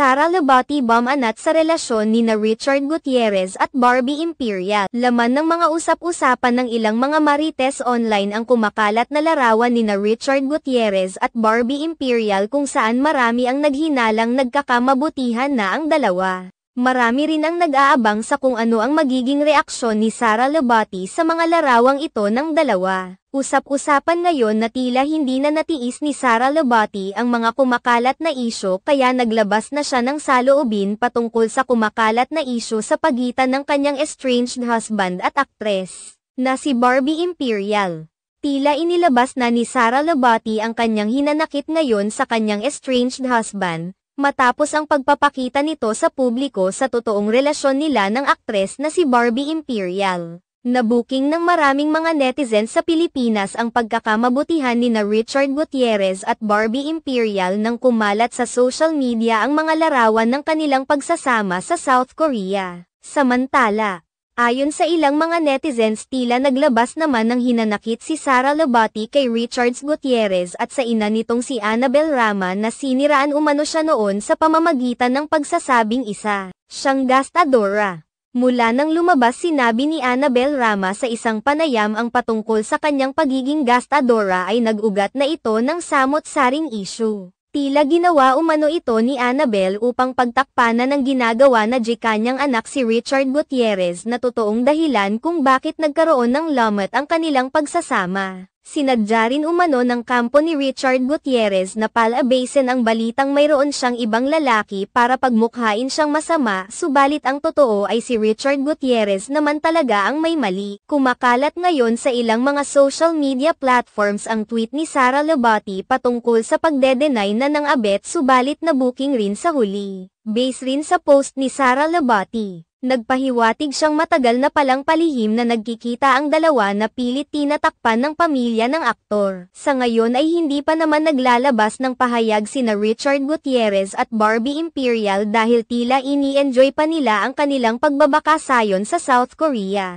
Sara Labati bum anat sa relasyon ni na Richard Gutierrez at Barbie Imperial. Laman ng mga usap-usapan ng ilang mga marites online ang kumakalat na larawan ni na Richard Gutierrez at Barbie Imperial kung saan marami ang naghinalang nagkakamabutihan na ang dalawa. Marami rin ang nag-aabang sa kung ano ang magiging reaksyon ni Sara Labati sa mga larawang ito ng dalawa. Usap-usapan ngayon na tila hindi na natiis ni Sara Labati ang mga kumakalat na isyo kaya naglabas na siya ng saloobin patungkol sa kumakalat na isyo sa pagitan ng kanyang estranged husband at aktres, na si Barbie Imperial. Tila inilabas na ni Sara Labati ang kanyang hinanakit ngayon sa kanyang estranged husband, matapos ang pagpapakita nito sa publiko sa totoong relasyon nila ng aktres na si Barbie Imperial. Nabuking ng maraming mga netizens sa Pilipinas ang pagkakamabutihan ni na Richard Gutierrez at Barbie Imperial nang kumalat sa social media ang mga larawan ng kanilang pagsasama sa South Korea. Samantala, Ayon sa ilang mga netizens tila naglabas naman ng hinanakit si Sara Labati kay Richards Gutierrez at sa ina nitong si Annabel Rama na siniraan umano siya noon sa pamamagitan ng pagsasabing isa, siyang gastadora. Mula nang lumabas sinabi ni Annabel Rama sa isang panayam ang patungkol sa kanyang pagiging gastadora ay nagugat na ito ng samot-saring issue. Tila ginawa umano ito ni Annabel upang pagtakpanan ang ginagawa na jikanyang anak si Richard Gutierrez na totoong dahilan kung bakit nagkaroon ng lamat ang kanilang pagsasama. Sinadya rin umano ng kampo ni Richard Gutierrez na palabasin ang balitang mayroon siyang ibang lalaki para pagmukhain siyang masama, subalit ang totoo ay si Richard Gutierrez naman talaga ang may mali. Kumakalat ngayon sa ilang mga social media platforms ang tweet ni Sara Labati patungkol sa pagdedenay na ng abet subalit na booking rin sa huli. Base rin sa post ni Sara Labati. Nagpahiwatig siyang matagal na palang palihim na nagkikita ang dalawa na pilit tinatakpan ng pamilya ng aktor. Sa ngayon ay hindi pa naman naglalabas ng pahayag sina Richard Gutierrez at Barbie Imperial dahil tila ini-enjoy pa nila ang kanilang pagbabakasayon sa South Korea.